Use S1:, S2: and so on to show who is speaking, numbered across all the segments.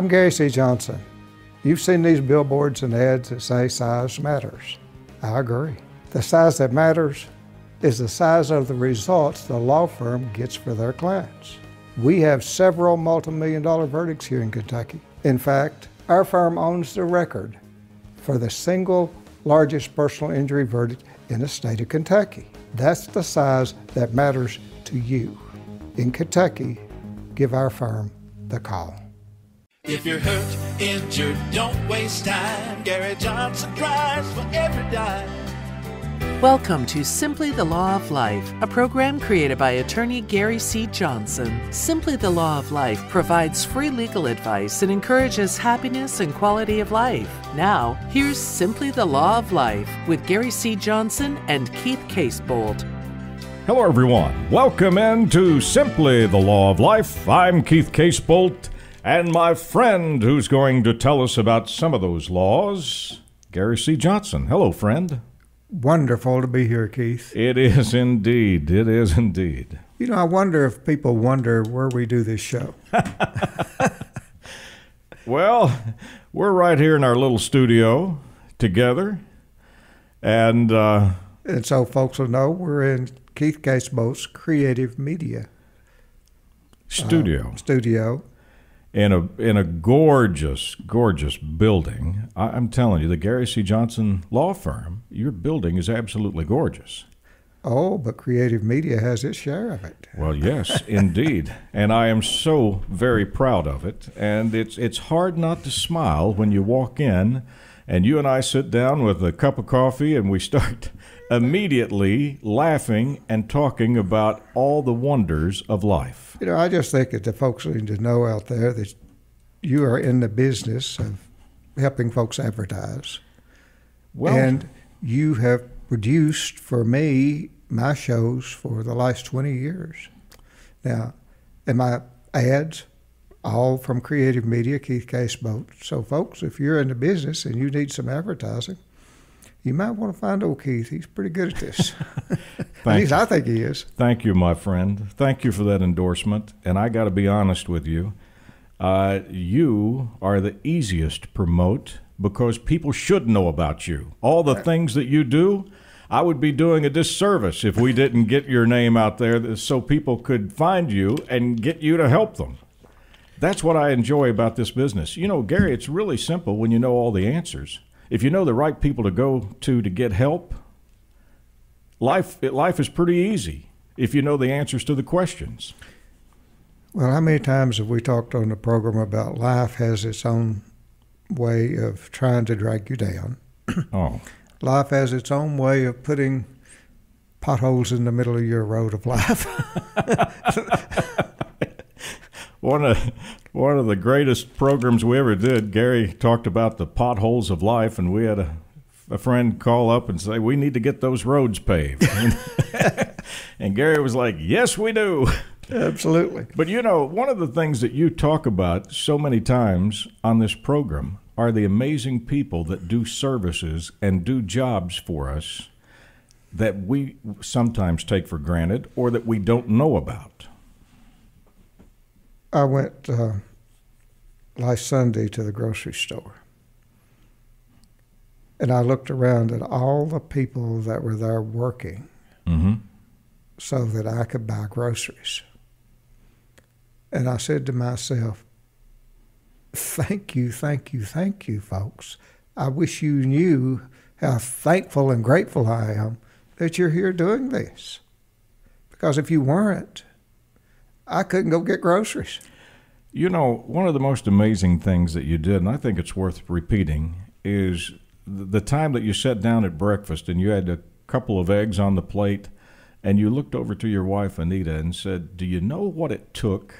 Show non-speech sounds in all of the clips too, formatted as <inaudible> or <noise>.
S1: I'm Gary C. Johnson. You've seen these billboards and ads that say size matters. I agree. The size that matters is the size of the results the law firm gets for their clients. We have several multi-million dollar verdicts here in Kentucky. In fact, our firm owns the record for the single largest personal injury verdict in the state of Kentucky. That's the size that matters to you. In Kentucky, give our firm the call.
S2: If you're hurt, injured, don't waste time. Gary Johnson drives for every dime.
S1: Welcome to Simply the Law of Life, a program created by attorney Gary C. Johnson. Simply the Law of Life provides free legal advice and encourages happiness and quality of life. Now, here's Simply the Law of Life with Gary C. Johnson and Keith Casebolt.
S2: Hello, everyone. Welcome into Simply the Law of Life. I'm Keith Casebolt. And my friend who's going to tell us about some of those laws, Gary C. Johnson. Hello, friend.
S1: Wonderful to be here, Keith.
S2: It is indeed. It is indeed.
S1: You know, I wonder if people wonder where we do this show.
S2: <laughs> well, we're right here in our little studio together. And, uh,
S1: and so folks will know we're in Keith Casebo's Creative Media uh,
S2: Studio. studio in a in a gorgeous, gorgeous building. I, am telling you, the Gary C. Johnson Law Firm, your building is absolutely gorgeous. Oh, but creative media has its share of it. Well, yes, <laughs> indeed, and I am so very proud of it. And it's it's hard not to smile when you walk in, and you and I sit down with a cup of coffee, and we start immediately laughing and talking about all the wonders of life.
S1: You know, I just think that the folks need to know out there that you are in the business of helping folks advertise. Well, and you have produced for me my shows for the last 20 years. Now, and my ads, all from Creative Media, Keith Caseboat. So, folks, if you're in the business and you need some advertising, you might want to find old Keith. He's pretty good at this. <laughs> <laughs> at least I think he
S2: is. Thank you, my friend. Thank you for that endorsement. And I got to be honest with you. Uh, you are the easiest to promote because people should know about you. All the things that you do, I would be doing a disservice if we <laughs> didn't get your name out there so people could find you and get you to help them. That's what I enjoy about this business. You know, Gary, it's really simple when you know all the answers if you know the right people to go to to get help, life life is pretty easy if you know the answers to the questions.
S1: Well, how many times have we talked on the program about life has its own way of trying to drag you down? <coughs> Oh. life has its own way of putting potholes in the middle of your road of life. <laughs>
S2: one of one of the greatest programs we ever did. Gary talked about the potholes of life, and we had a, a friend call up and say we need to get those roads paved. <laughs> and Gary was like, "Yes, we do." Absolutely. But you know, one of the things that you talk about so many times on this program are the amazing people that do services and do jobs for us that we sometimes take for granted or that we don't know about.
S1: I went uh, last Sunday to the grocery store. And I looked around at all the people that were there working mm-hmm. so that I could buy groceries. And I said to myself, Thank you, thank you, thank you, folks. I wish you knew how thankful and grateful I am that you're here doing this. Because if you
S2: weren't, I couldn't go get groceries. You know, one of the most amazing things that you did, and I think it's worth repeating, is the time that you sat down at breakfast and you had a couple of eggs on the plate and you looked over to your wife, Anita, and said, Do you know what it took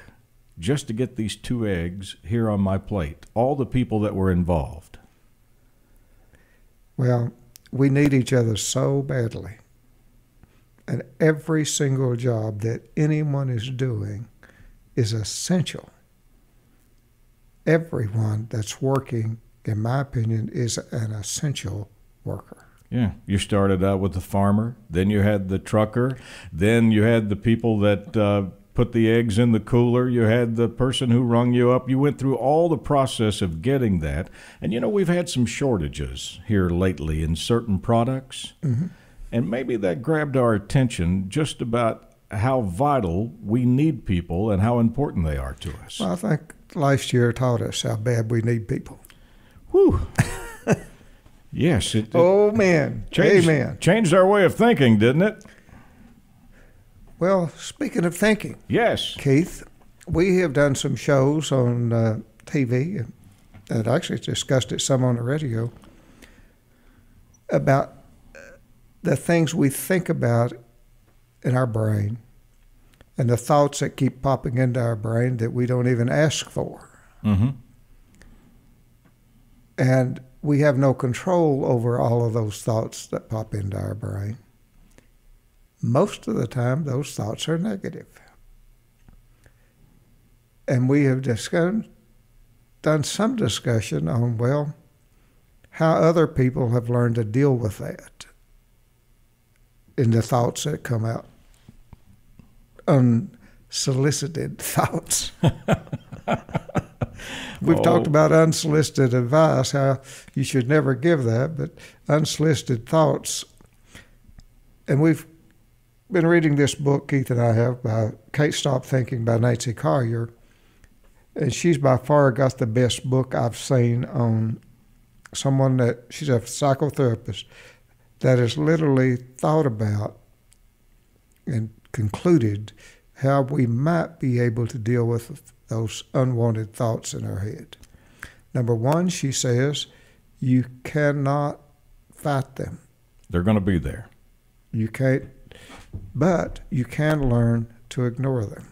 S2: just to get these two eggs here on my plate? All the people that were involved.
S1: Well, we need each other so badly. And every single job that anyone is doing is essential. Everyone that's working, in my opinion, is an essential worker.
S2: Yeah, you started out with the farmer, then you had the trucker, then you had the people that uh, put the eggs in the cooler, you had the person who rung you up. You went through all the process of getting that. And you know, we've had some shortages here lately in certain products. Mm-hmm. And maybe that grabbed our attention just about how vital we need people and how important they are to us. Well, I think
S1: last year taught us
S2: how bad we need people. Whew. <laughs> yes. It, it, oh, man. Changed, Amen. Changed our way of thinking, didn't it?
S1: Well, speaking of thinking. Yes. Keith, we have done some shows on uh, TV and uh, actually discussed it some on the radio about the things we think about in our brain and the thoughts that keep popping into our brain that we don't even ask for. Mm-hmm. And we have no control over all of those thoughts that pop into our brain. Most of the time, those thoughts are negative. And we have discussed, done some discussion on, well, how other people have learned to deal with that in the thoughts that come out. Unsolicited <laughs> thoughts. We've oh. talked about unsolicited advice, how you should never give that, but unsolicited thoughts. And we've been reading this book, Keith and I have, by "Kate, Stop Thinking by Nancy Collier. And she's by far got the best book I've seen on someone that she's a psychotherapist that has literally thought about and concluded how we might be able to deal with those unwanted thoughts in our head. Number one, she says, you cannot fight them.
S2: They're going to be there.
S1: You can't, but you can learn to ignore them.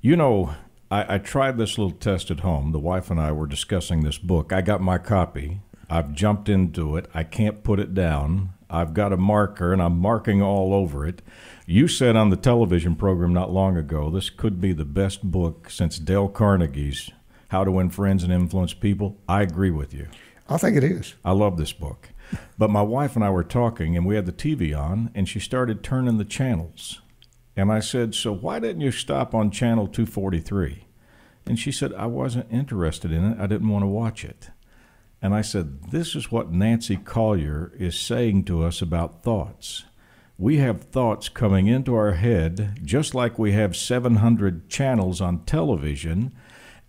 S2: You know, I, I tried this little test at home. The wife and I were discussing this book. I got my copy I've jumped into it. I can't put it down. I've got a marker and I'm marking all over it. You said on the television program not long ago, this could be the best book since Dale Carnegie's How to Win Friends and Influence People. I agree with you. I think it is. I love this book. But my wife and I were talking and we had the TV on and she started turning the channels. And I said, So why didn't you stop on channel 243? And she said, I wasn't interested in it. I didn't want to watch it. And I said, This is what Nancy Collier is saying to us about thoughts. We have thoughts coming into our head just like we have 700 channels on television,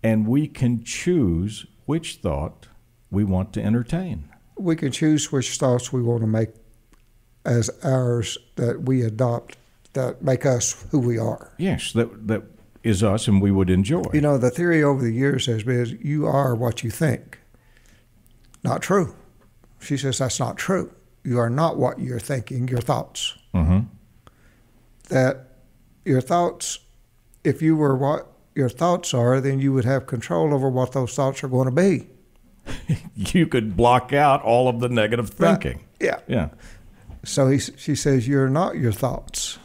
S2: and we can choose which thought we want to entertain. We can choose which thoughts we
S1: want to make as ours that we adopt that make us who we
S2: are. Yes, that, that is us and we would enjoy. You know, the theory over the years has been
S1: you are what you think. Not true. She says, That's not true. You are not what you're thinking, your thoughts. Mm-hmm. That your thoughts, if you were what your thoughts are, then you would have control over what those thoughts are going to be.
S2: <laughs> you could block out all of the negative thinking. Right. Yeah. Yeah.
S1: So he, she says, You're not your thoughts.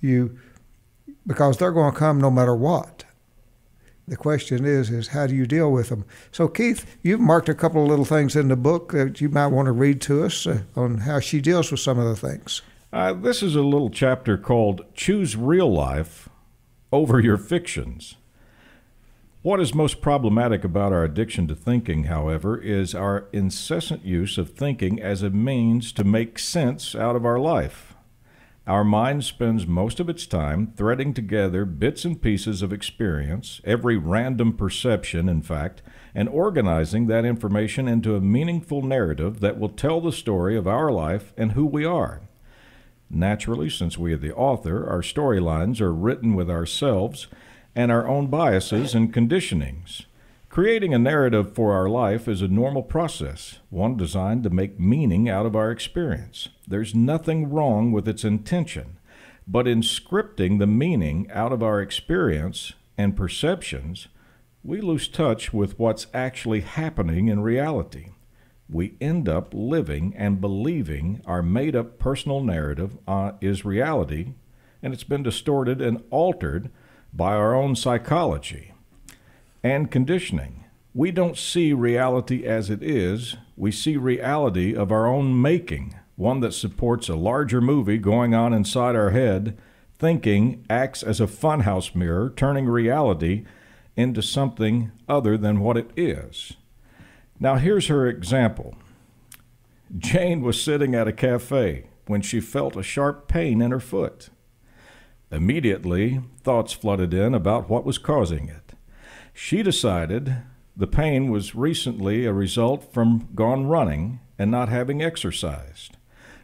S1: You, because they're going to come no matter what. The question is, is how do you deal with them? So, Keith, you've marked a couple of little things in the book that you might want to read to us uh, on how she deals with some of the things.
S2: Uh, this is a little chapter called Choose Real Life Over Your Fictions. What is most problematic about our addiction to thinking, however, is our incessant use of thinking as a means to make sense out of our life. Our mind spends most of its time threading together bits and pieces of experience, every random perception, in fact, and organizing that information into a meaningful narrative that will tell the story of our life and who we are. Naturally, since we are the author, our storylines are written with ourselves and our own biases and conditionings. Creating a narrative for our life is a normal process, one designed to make meaning out of our experience. There's nothing wrong with its intention, but in scripting the meaning out of our experience and perceptions, we lose touch with what's actually happening in reality. We end up living and believing our made up personal narrative uh, is reality, and it's been distorted and altered by our own psychology and conditioning. We don't see reality as it is, we see reality of our own making, one that supports a larger movie going on inside our head. Thinking acts as a funhouse mirror, turning reality into something other than what it is. Now, here's her example Jane was sitting at a cafe when she felt a sharp pain in her foot. Immediately, thoughts flooded in about what was causing it. She decided the pain was recently a result from gone running and not having exercised.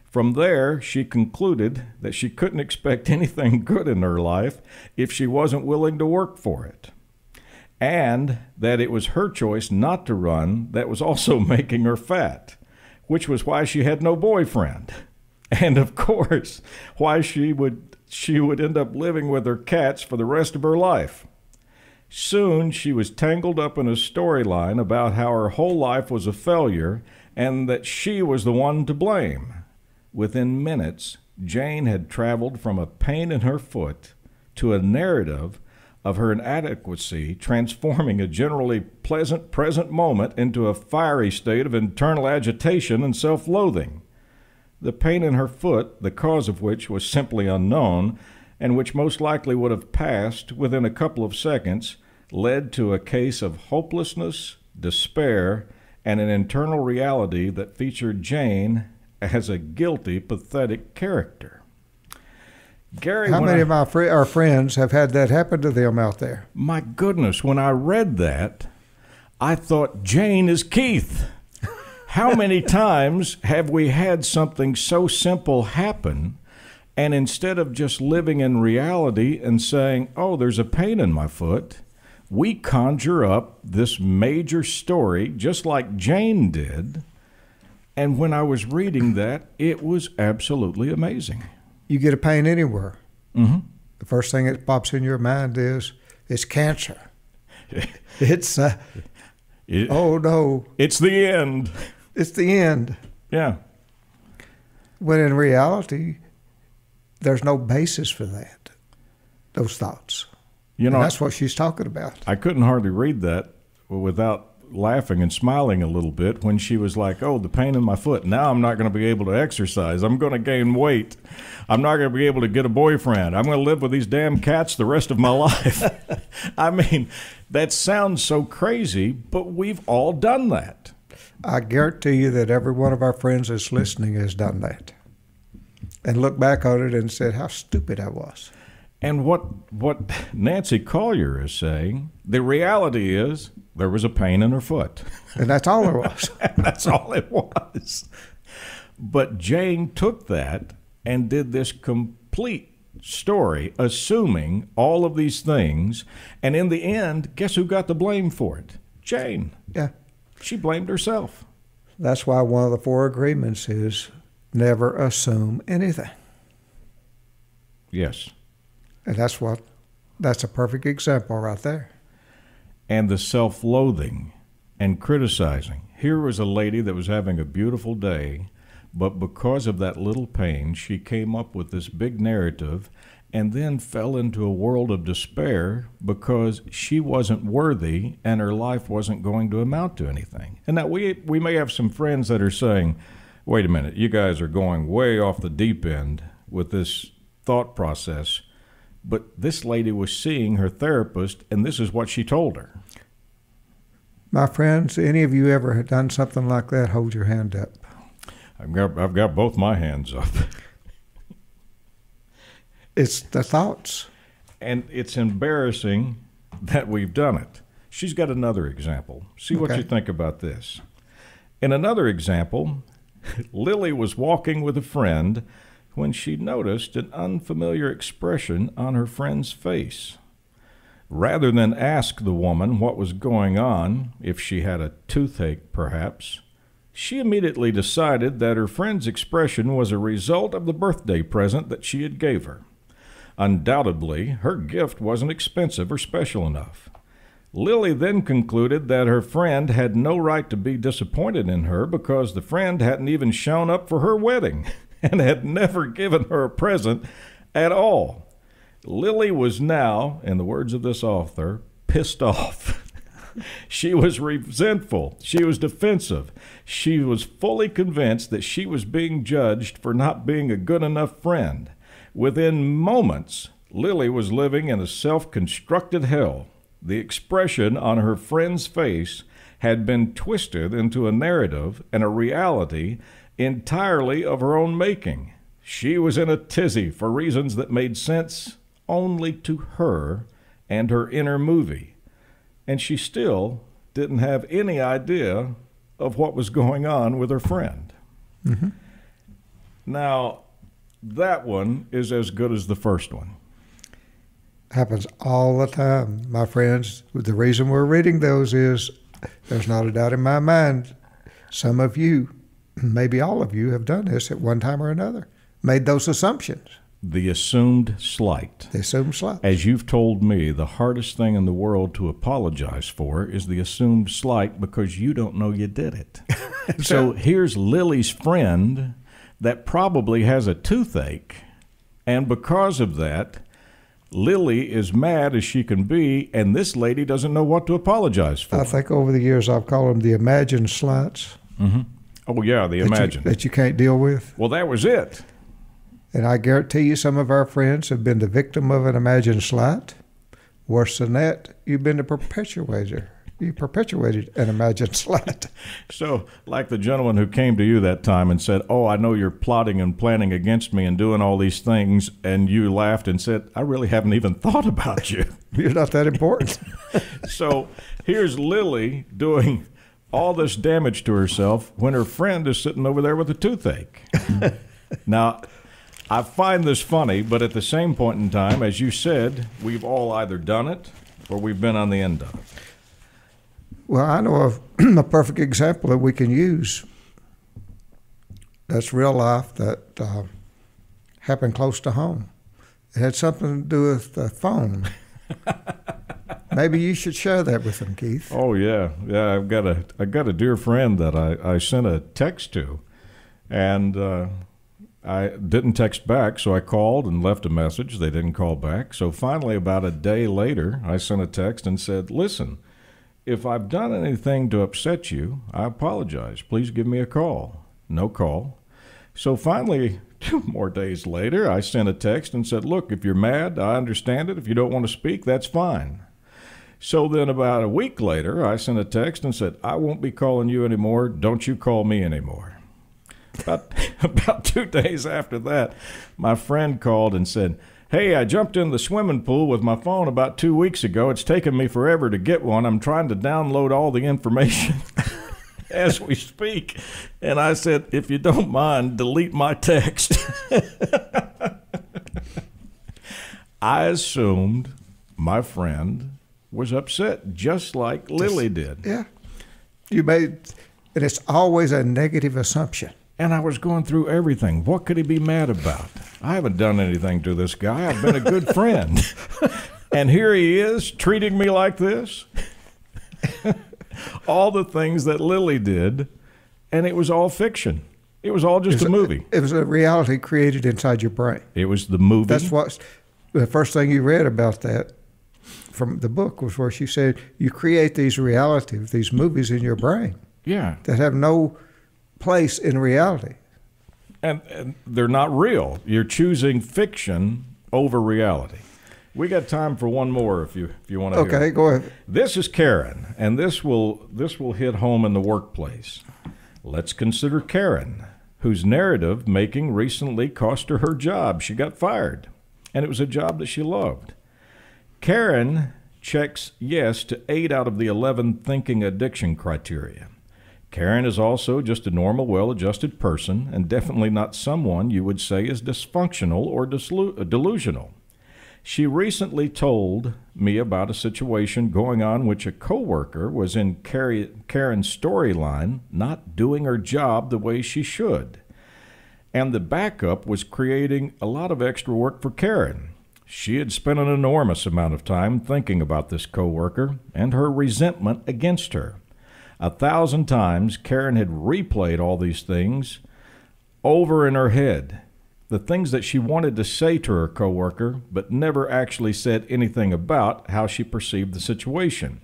S2: From there, she concluded that she couldn't expect <laughs> anything good in her life if she wasn't willing to work for it. And that it was her choice not to run that was also <laughs> making her fat, which was why she had no boyfriend. <laughs> And of course, why she would she would end up living with her cats for the rest of her life. Soon she was tangled up in a storyline about how her whole life was a failure and that she was the one to blame. Within minutes, Jane had traveled from a pain in her foot to a narrative of her inadequacy, transforming a generally pleasant present moment into a fiery state of internal agitation and self loathing. The pain in her foot, the cause of which was simply unknown, and which most likely would have passed within a couple of seconds, led to a case of hopelessness, despair, and an internal reality that featured Jane as a guilty, pathetic character. Gary, how many I, of my fr- our
S1: friends have had that happen to them out there?
S2: My goodness, when I read that, I thought Jane is Keith. How many <laughs> times have we had something so simple happen and instead of just living in reality and saying, oh, there's a pain in my foot, we conjure up this major story, just like Jane did. And when I was reading that, it was absolutely amazing. You get a pain anywhere. Mm-hmm. The first
S1: thing that pops in your mind is it's cancer. <laughs> it's uh, it, oh no, it's the end. It's the end. Yeah. When in reality, there's no basis for that, those thoughts. You know, and that's what she's talking about.
S2: I couldn't hardly read that without laughing and smiling a little bit when she was like, "Oh, the pain in my foot. Now I'm not going to be able to exercise. I'm going to gain weight. I'm not going to be able to get a boyfriend. I'm going to live with these damn cats the rest of my <laughs> life." I mean, that sounds so crazy, but we've all done that. I guarantee you that every one of our friends that's listening
S1: has done that and looked back on it and said how stupid I was.
S2: And what what Nancy Collier is saying, the reality is there was a pain in her foot. And that's all there was. <laughs> that's all it was. But Jane took that and did this complete story, assuming all of these things. And in the end, guess who got the blame for it? Jane. Yeah. She blamed herself. That's why one of the four agreements is
S1: never assume
S2: anything. Yes.
S1: And that's what that's a perfect example right there.
S2: And the self loathing and criticizing. Here was a lady that was having a beautiful day, but because of that little pain, she came up with this big narrative and then fell into a world of despair because she wasn't worthy and her life wasn't going to amount to anything. And that we we may have some friends that are saying, wait a minute, you guys are going way off the deep end with this thought process. But this lady was seeing her therapist, and this is what she told her.
S1: My friends, any of you ever done something like that, hold your hand up.
S2: I've got, I've got both my hands up. it's the thoughts. And it's embarrassing that we've done it. She's got another example. See okay. what you think about this. In another example, <laughs> Lily was walking with a friend when she noticed an unfamiliar expression on her friend's face. Rather than ask the woman what was going on, if she had a toothache perhaps, she immediately decided that her friend's expression was a result of the birthday present that she had gave her. Undoubtedly, her gift wasn't expensive or special enough. Lily then concluded that her friend had no right to be disappointed in her because the friend hadn't even shown up for her wedding <laughs> and had never given her a present at all. Lily was now, in the words of this author, pissed off. <laughs> she was resentful. She was defensive. She was fully convinced that she was being judged for not being a good enough friend. Within moments, Lily was living in a self constructed hell the expression on her friend's face had been twisted into a narrative and a reality entirely of her own making. She was in a tizzy for reasons that made sense only to her and her inner movie, and she still didn't have any idea of what was going on with her friend. Mm-hmm. Now, that one is as good as the first one
S1: happens all the time. My friends, the reason we're reading those is there's not a doubt in my mind some of you, maybe all of you, have done this
S2: at one time or another, made those assumptions. The assumed slight. The assumed slight. As you've told me, the hardest thing in the world to apologize for is the assumed slight because you don't know you did it. <laughs> so here's Lily's friend that probably has a toothache, and because of that, Lily is mad as she can be, and this lady doesn't know what to apologize for.
S1: I think over the years I've called them the imagined slights.
S2: Mm-hmm. Oh yeah, the imagined that
S1: you can't deal with.
S2: Well, that was it.
S1: And I guarantee you, some of our friends have been the victim of an imagined slight. Worse than that, you've been the perpetuator you perpetuated an imagined slant.
S2: <laughs> so, like the gentleman who came to you that time and said, Oh, I know you're plotting and planning against me and doing all these things, and you laughed and said, I really haven't even <laughs> thought about you. <laughs> you're not that important. so, here's Lily doing all this damage to herself when her friend is sitting over there with a toothache. now, I find this funny, but at the same point in time, as you said, we've all either done it or we've been on the end of it.
S1: Well, I know of <clears throat> a perfect example that we can use that's real life that uh, happened close to home. It had something to do with the phone.
S2: <laughs> Maybe you should share that with them, Keith. Oh yeah, yeah. I've got a I've got a dear friend that I, I sent a text to, and uh, I didn't text back, so I called and left a message. They didn't call back, so finally, about a day later, I sent a text and said, "Listen, if I've done anything to upset you, I apologize. Please give me a call. No call. So finally, <laughs> two more days later, I sent a text and said, Look, if you're mad, I understand it. If you don't want to speak, that's fine. So then, about a week later, I sent a text and said, I won't be calling you anymore. Don't you call me anymore. About, <laughs> about two days after that, my friend called and said, Hey, I jumped in the swimming pool with my phone about two weeks ago. It's taken me forever to get one. I'm trying to download all the information. <laughs> as we speak. And I said, if you don't mind, delete my text. <laughs> I assumed my friend was upset, just like Lily did. Yeah. You made, and it's always a negative assumption. And I was going through everything. What could he be mad about? I haven't done anything to this guy. I've been a good <laughs> friend. and here he is treating me like this. <laughs> all the things that Lily did, and it was all fiction. It was all just was a movie.
S1: A, it was a reality created inside your brain. It was the movie. That's what the first thing you read about that from the book was where she said you create these reality, these movies in your brain. Yeah, that have no place in reality.
S2: And, and they're not real. You're choosing fiction over reality. We got time for one more if you if you want to. Okay, go ahead. This is Karen, and this will this will hit home in the workplace. Let's consider Karen, whose narrative making recently cost her her job. She got fired, and it was a job that she loved. Karen checks yes to eight out of the 11 thinking addiction criteria. Karen is also just a normal, well adjusted person and definitely not someone you would say is dysfunctional or dislu- uh, delusional. She recently told me about a situation going on which a coworker was in Karen's storyline not doing her job the way she should. And the backup was creating a lot of extra work for Karen. She had spent an enormous amount of time thinking about this coworker and her resentment against her. A thousand times, Karen had replayed all these things over in her head. The things that she wanted to say to her coworker, but never actually said anything about how she perceived the situation.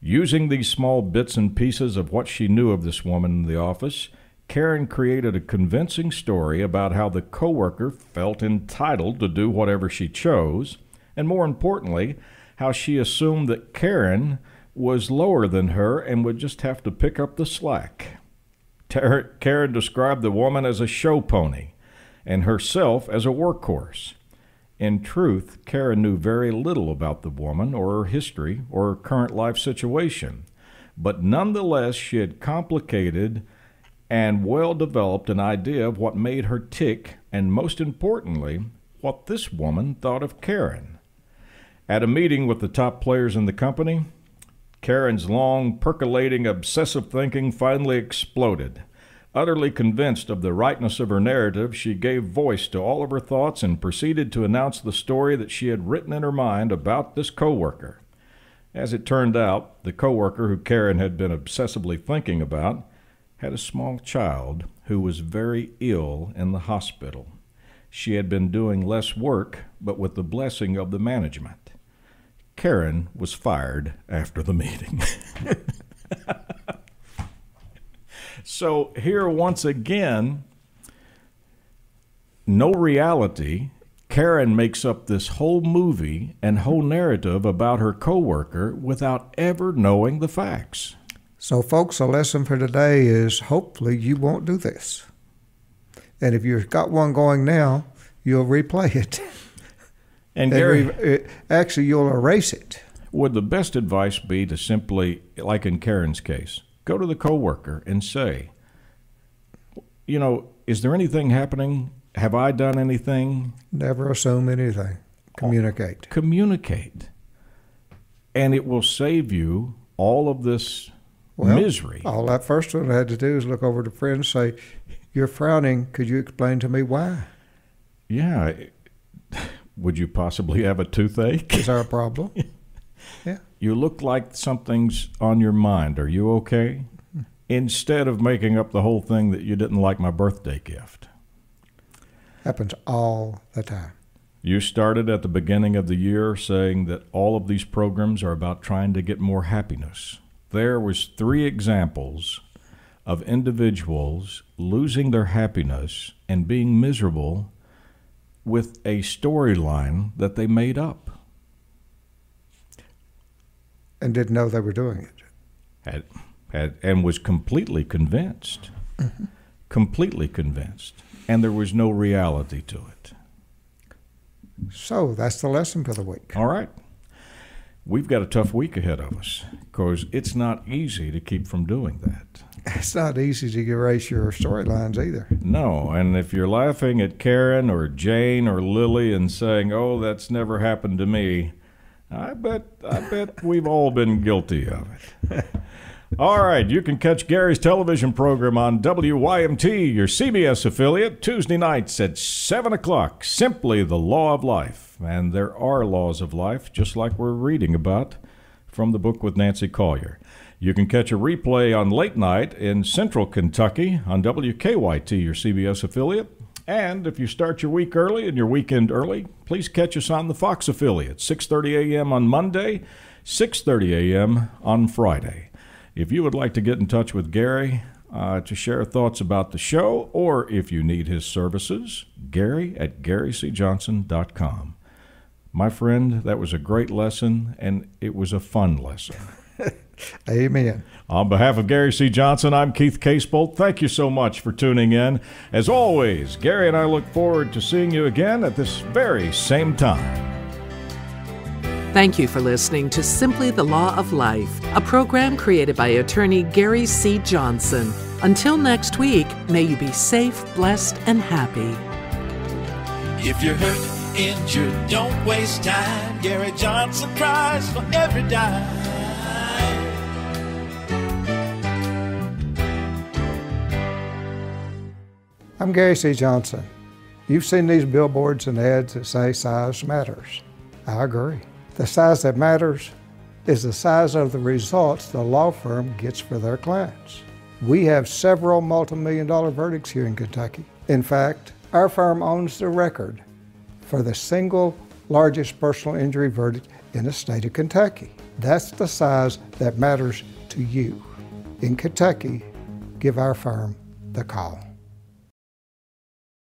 S2: Using these small bits and pieces of what she knew of this woman in the office, Karen created a convincing story about how the coworker felt entitled to do whatever she chose, and more importantly, how she assumed that Karen was lower than her and would just have to pick up the slack. Karen described the woman as a show pony and herself as a workhorse. In truth, Karen knew very little about the woman or her history or her current life situation, but nonetheless, she had complicated and well developed an idea of what made her tick and, most importantly, what this woman thought of Karen. At a meeting with the top players in the company, Karen's long, percolating, obsessive thinking finally exploded. Utterly convinced of the rightness of her narrative, she gave voice to all of her thoughts and proceeded to announce the story that she had written in her mind about this coworker. As it turned out, the coworker who Karen had been obsessively thinking about had a small child who was very ill in the hospital. She had been doing less work, but with the blessing of the management. Karen was fired after the meeting. <laughs> so here, once again, no reality. Karen makes up this whole movie and whole narrative about her coworker without ever knowing the facts. So, folks, a lesson for today is hopefully you won't do this. And
S1: if you've got one going now, you'll replay it. <laughs> And Gary,
S2: actually, you'll erase it. Would the best advice be to simply, like in Karen's case, go to the coworker and say, you know, is there anything happening? Have I done anything? Never assume anything. Communicate. Communicate. And it will save you all of this well, misery.
S1: All that first one I had to do is look over to friends and say, You're frowning. Could you explain to me why?
S2: Yeah would you possibly have a toothache? Is there a <laughs> problem? yeah. You look like something's on your mind. Are you okay? Instead of making up the whole thing that you didn't like my birthday gift.
S1: Happens all the time.
S2: You started at the beginning of the year saying that all of these programs are about trying to get more happiness. There was three examples of individuals losing their happiness and being miserable with a storyline that they made up. And didn't know they were doing it. Had, had, and was completely convinced. Mm-hmm. Completely convinced. And there was no reality to it. So that's the lesson for the week. All right. We've got a tough week ahead of us because it's not easy to keep from doing that
S1: it's not easy
S2: to erase your storylines either. No, and if you're laughing at Karen or Jane or Lily and saying, "Oh, that's never happened to me," I bet I bet we've all been guilty of it. <laughs> all right, you can catch Gary's television program on WYMT, your CBS affiliate, Tuesday nights at 7 o'clock. Simply the law of life. And there are laws of life, just like we're reading about from the book with Nancy Collier. You can catch a replay on late night in central Kentucky on WKYT, your CBS affiliate. And if you start your week early and your weekend early, please catch us on the Fox affiliate, 6:30 a.m. on Monday, 6:30 a.m. on Friday. If you would like to get in touch with Gary uh, to share thoughts about the show, or if you need his services, Gary at GaryCJohnson.com. My friend, that was a great lesson, and it was a fun lesson. Amen. On behalf of Gary C. Johnson, I'm Keith Casebolt. Thank you so much for tuning in. As always, Gary and I look forward to seeing you again at this very same time. Thank you for listening to Simply the Law of Life, a program created by attorney
S1: Gary C. Johnson. Until next week, may you be safe, blessed, and
S2: happy. If you're hurt, injured, don't waste time. Gary Johnson cries for every dime.
S1: I'm Gary C. Johnson. You've seen these billboards and ads that say size matters. I agree. The size that matters is the size of the results the law firm gets for their clients. We have several multi-million dollar verdicts here in Kentucky. In fact, our firm owns the record for the single largest personal injury verdict in the state of Kentucky. That's the size that matters to you.
S2: In Kentucky, give our firm the call.